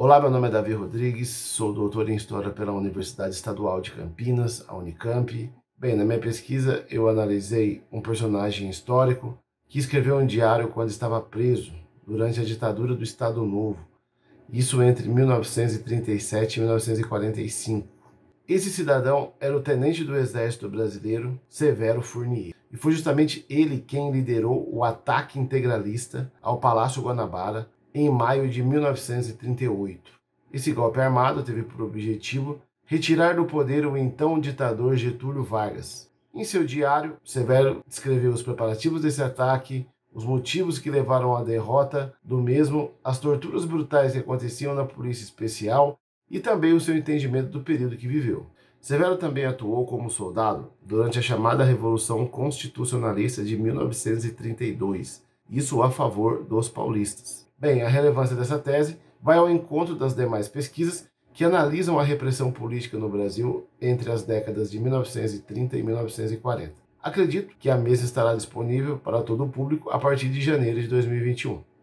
Olá, meu nome é Davi Rodrigues, sou doutor em História pela Universidade Estadual de Campinas, a Unicamp. Bem, na minha pesquisa eu analisei um personagem histórico que escreveu um diário quando estava preso durante a ditadura do Estado Novo, isso entre 1937 e 1945. Esse cidadão era o tenente do Exército Brasileiro Severo Fournier, e foi justamente ele quem liderou o ataque integralista ao Palácio Guanabara em maio de 1938. Esse golpe armado teve por objetivo retirar do poder o então ditador Getúlio Vargas. Em seu diário, Severo descreveu os preparativos desse ataque, os motivos que levaram à derrota do mesmo, as torturas brutais que aconteciam na Polícia Especial e também o seu entendimento do período que viveu. Severo também atuou como soldado durante a chamada Revolução Constitucionalista de 1932, isso a favor dos paulistas. Bem, a relevância dessa tese vai ao encontro das demais pesquisas que analisam a repressão política no Brasil entre as décadas de 1930 e 1940. Acredito que a mesa estará disponível para todo o público a partir de janeiro de 2021.